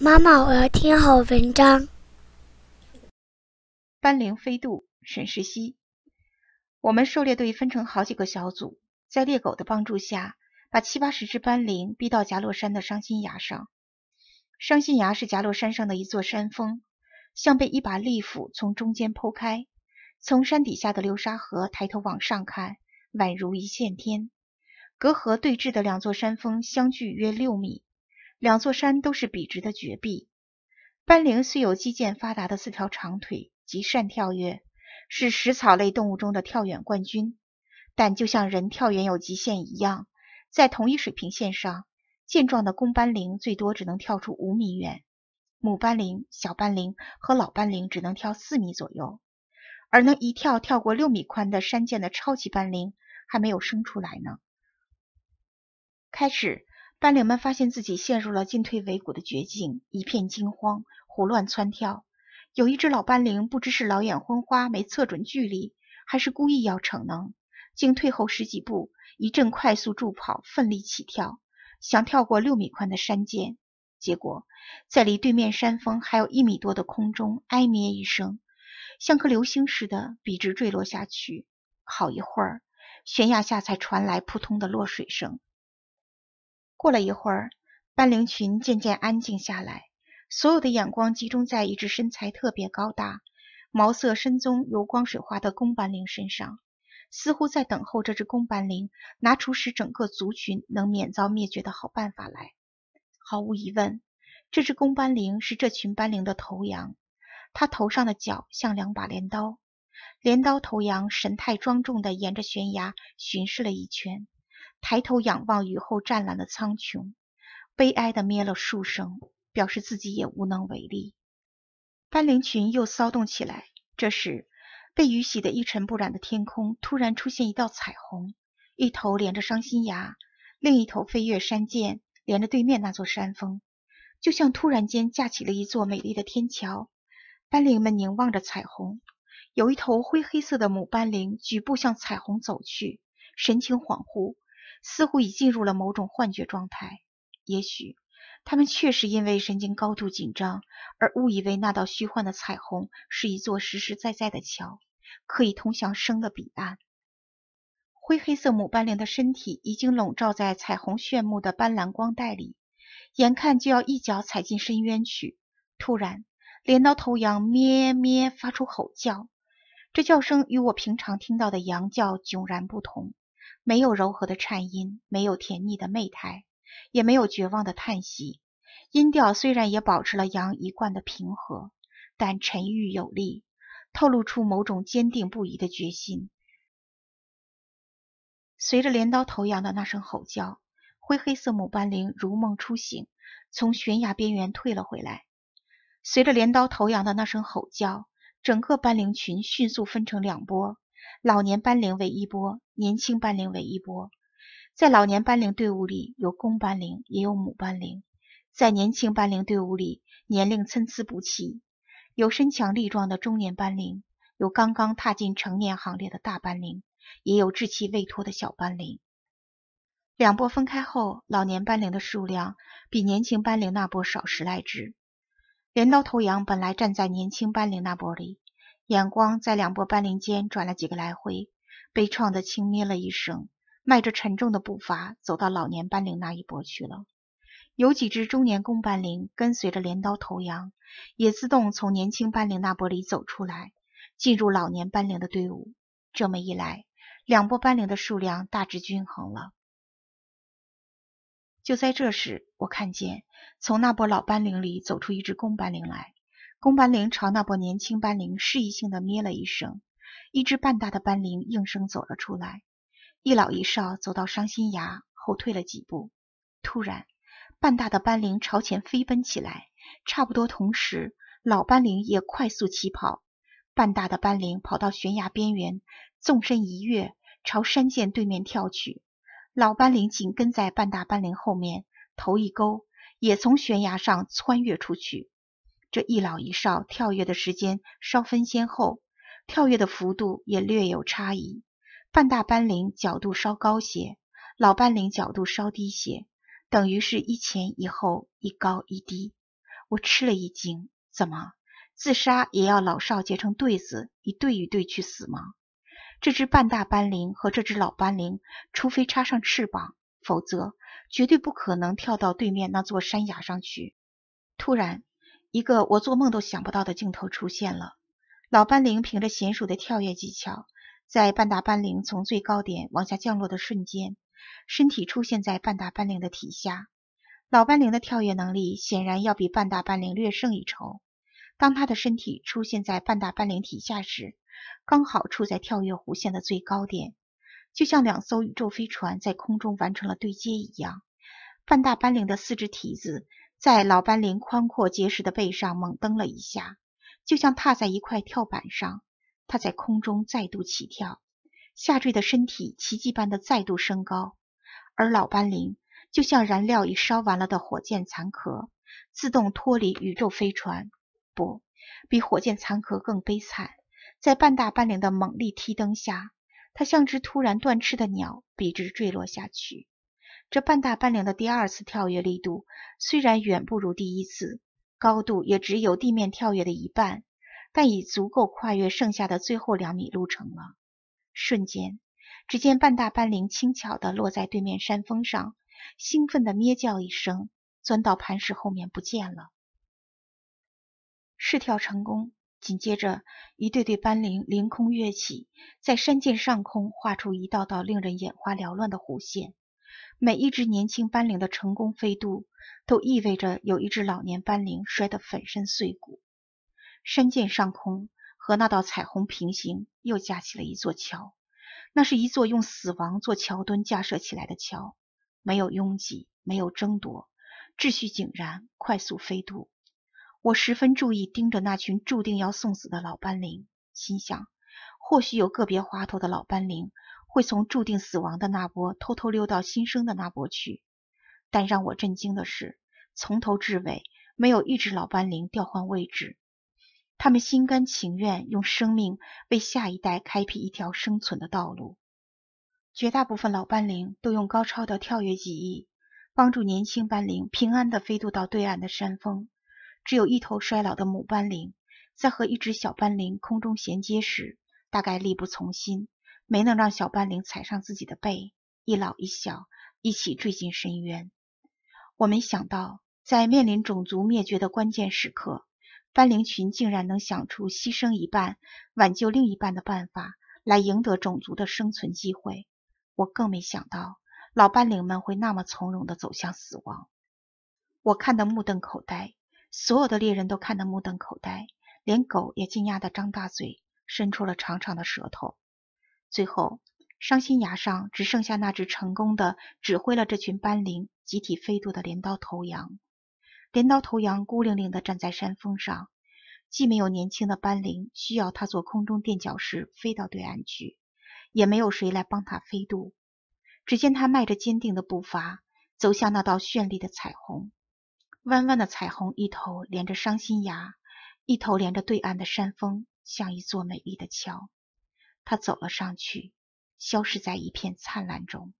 妈妈，我要听好文章。斑羚飞渡，沈石溪。我们狩猎队分成好几个小组，在猎狗的帮助下，把七八十只斑羚逼到夹洛山的伤心崖上。伤心崖是夹洛山上的一座山峰，像被一把利斧从中间剖开。从山底下的流沙河抬头往上看，宛如一线天。隔河对峙的两座山峰相距约六米。两座山都是笔直的绝壁。斑羚虽有肌腱发达的四条长腿及善跳跃，是食草类动物中的跳远冠军，但就像人跳远有极限一样，在同一水平线上，健壮的公斑羚最多只能跳出五米远，母斑羚、小斑羚和老斑羚只能跳四米左右，而能一跳跳过六米宽的山涧的超级斑羚还没有生出来呢。开始。斑羚们发现自己陷入了进退维谷的绝境，一片惊慌，胡乱窜跳。有一只老斑羚不知是老眼昏花没测准距离，还是故意要逞能，竟退后十几步，一阵快速助跑，奋力起跳，想跳过六米宽的山涧。结果在离对面山峰还有一米多的空中，哀咩一声，像颗流星似的笔直坠落下去。好一会儿，悬崖下才传来扑通的落水声。过了一会儿，斑羚群渐渐安静下来，所有的眼光集中在一只身材特别高大、毛色深棕、油光水滑的公斑羚身上，似乎在等候这只公斑羚拿出使整个族群能免遭灭绝的好办法来。毫无疑问，这只公斑羚是这群斑羚的头羊，它头上的角像两把镰刀。镰刀头羊神态庄重地沿着悬崖巡视了一圈。抬头仰望雨后湛蓝的苍穹，悲哀地咩了数声，表示自己也无能为力。斑羚群又骚动起来。这时，被雨洗得一尘不染的天空突然出现一道彩虹，一头连着伤心崖，另一头飞越山涧，连着对面那座山峰，就像突然间架起了一座美丽的天桥。斑羚们凝望着彩虹，有一头灰黑色的母斑羚举步向彩虹走去，神情恍惚。似乎已进入了某种幻觉状态。也许他们确实因为神经高度紧张而误以为那道虚幻的彩虹是一座实实在在的桥，可以通向生的彼岸。灰黑色母斑羚的身体已经笼罩在彩虹炫目的斑斓光带里，眼看就要一脚踩进深渊去。突然，镰刀头羊咩咩发出吼叫，这叫声与我平常听到的羊叫迥然不同。没有柔和的颤音，没有甜腻的媚态，也没有绝望的叹息。音调虽然也保持了杨一贯的平和，但沉郁有力，透露出某种坚定不移的决心。随着镰刀头羊的那声吼叫，灰黑色母斑羚如梦初醒，从悬崖边缘退了回来。随着镰刀头羊的那声吼叫，整个斑羚群迅速分成两拨。老年斑羚为一波，年轻斑羚为一波。在老年斑羚队伍里有公斑羚，也有母斑羚；在年轻斑羚队伍里，年龄参差不齐，有身强力壮的中年斑羚，有刚刚踏进成年行列的大斑羚，也有稚气未脱的小斑羚。两拨分开后，老年斑羚的数量比年轻斑羚那拨少十来只。镰刀头羊本来站在年轻斑羚那波里。眼光在两波斑羚间转了几个来回，悲怆的轻咩了一声，迈着沉重的步伐走到老年斑羚那一拨去了。有几只中年公斑羚跟随着镰刀头羊，也自动从年轻斑羚那波里走出来，进入老年斑羚的队伍。这么一来，两波斑羚的数量大致均衡了。就在这时，我看见从那波老斑羚里走出一只公斑羚来。公斑羚朝那拨年轻斑羚示意性地咩了一声，一只半大的斑羚应声走了出来。一老一少走到伤心崖后退了几步，突然，半大的斑羚朝前飞奔起来。差不多同时，老斑羚也快速起跑。半大的斑羚跑到悬崖边缘，纵身一跃，朝山涧对面跳去。老斑羚紧跟在半大斑羚后面，头一勾，也从悬崖上穿跃出去。这一老一少跳跃的时间稍分先后，跳跃的幅度也略有差异。半大斑羚角度稍高些，老斑羚角度稍低些，等于是一前一后，一高一低。我吃了一惊：怎么自杀也要老少结成对子，一对一对去死吗？这只半大斑羚和这只老斑羚，除非插上翅膀，否则绝对不可能跳到对面那座山崖上去。突然。一个我做梦都想不到的镜头出现了。老斑羚凭着娴熟的跳跃技巧，在半大斑羚从最高点往下降落的瞬间，身体出现在半大斑羚的体下。老斑羚的跳跃能力显然要比半大斑羚略胜一筹。当它的身体出现在半大斑羚体下时，刚好处在跳跃弧线的最高点，就像两艘宇宙飞船在空中完成了对接一样。半大斑羚的四只蹄子。在老斑羚宽阔结实的背上猛蹬了一下，就像踏在一块跳板上，它在空中再度起跳，下坠的身体奇迹般的再度升高，而老斑羚就像燃料已烧完了的火箭残壳，自动脱离宇宙飞船。不，比火箭残壳更悲惨，在半大斑羚的猛力踢蹬下，它像只突然断翅的鸟，笔直坠落下去。这半大斑羚的第二次跳跃力度虽然远不如第一次，高度也只有地面跳跃的一半，但已足够跨越剩下的最后两米路程了。瞬间，只见半大斑羚轻巧的落在对面山峰上，兴奋的咩叫一声，钻到磐石后面不见了。试跳成功，紧接着一对对斑羚凌空跃起，在山涧上空画出一道道令人眼花缭乱的弧线。每一只年轻斑羚的成功飞渡，都意味着有一只老年斑羚摔得粉身碎骨。山涧上空和那道彩虹平行，又架起了一座桥，那是一座用死亡做桥墩架设起来的桥。没有拥挤，没有争夺，秩序井然，快速飞渡。我十分注意盯着那群注定要送死的老斑羚，心想，或许有个别滑头的老斑羚。会从注定死亡的那波偷偷溜到新生的那波去，但让我震惊的是，从头至尾没有一只老斑羚调换位置。他们心甘情愿用生命为下一代开辟一条生存的道路。绝大部分老斑羚都用高超的跳跃技艺，帮助年轻斑羚平安地飞渡到对岸的山峰。只有一头衰老的母斑羚在和一只小斑羚空中衔接时，大概力不从心。没能让小斑羚踩上自己的背，一老一小一起坠进深渊。我没想到，在面临种族灭绝的关键时刻，斑羚群竟然能想出牺牲一半，挽救另一半的办法，来赢得种族的生存机会。我更没想到，老斑羚们会那么从容地走向死亡。我看得目瞪口呆，所有的猎人都看得目瞪口呆，连狗也惊讶地张大嘴，伸出了长长的舌头。最后，伤心崖上只剩下那只成功的指挥了这群斑羚集体飞渡的镰刀头羊。镰刀头羊孤零零地站在山峰上，既没有年轻的斑羚需要它做空中垫脚石飞到对岸去，也没有谁来帮它飞渡。只见它迈着坚定的步伐，走向那道绚丽的彩虹。弯弯的彩虹一头连着伤心崖，一头连着对岸的山峰，像一座美丽的桥。他走了上去，消失在一片灿烂中。